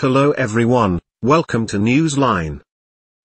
Hello everyone, welcome to Newsline.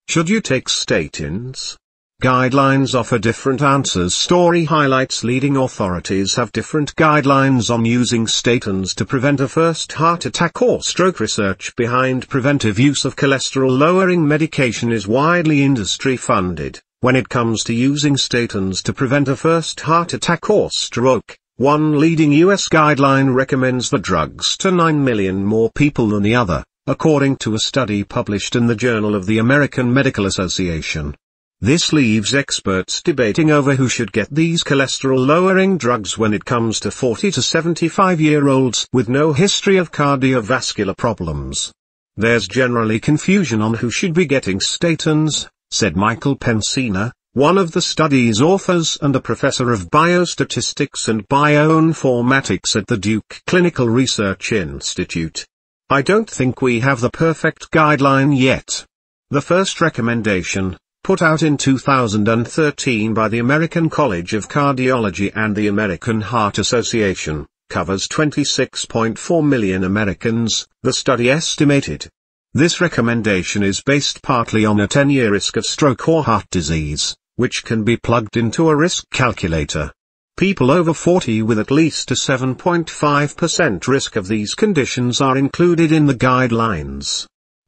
Should you take statins? Guidelines offer different answers. Story highlights leading authorities have different guidelines on using statins to prevent a first heart attack or stroke. Research behind preventive use of cholesterol lowering medication is widely industry funded when it comes to using statins to prevent a first heart attack or stroke. One leading US guideline recommends the drugs to 9 million more people than the other, according to a study published in the Journal of the American Medical Association. This leaves experts debating over who should get these cholesterol-lowering drugs when it comes to 40 to 75-year-olds with no history of cardiovascular problems. There's generally confusion on who should be getting statins, said Michael Pensina, one of the study's authors and a professor of biostatistics and bioinformatics at the Duke Clinical Research Institute. I don't think we have the perfect guideline yet. The first recommendation, put out in 2013 by the American College of Cardiology and the American Heart Association, covers 26.4 million Americans, the study estimated. This recommendation is based partly on a 10-year risk of stroke or heart disease, which can be plugged into a risk calculator. People over 40 with at least a 7.5% risk of these conditions are included in the guidelines.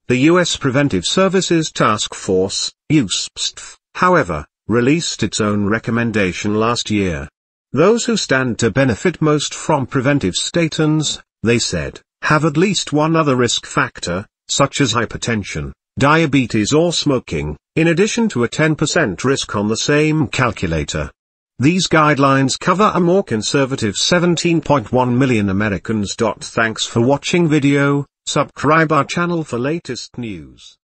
The U.S. Preventive Services Task Force, USPSTF, however, released its own recommendation last year. Those who stand to benefit most from preventive statins, they said, have at least one other risk factor, such as hypertension, diabetes or smoking in addition to a 10% risk on the same calculator. These guidelines cover a more conservative 17.1 million Americans. Thanks for watching video, subscribe our channel for latest news.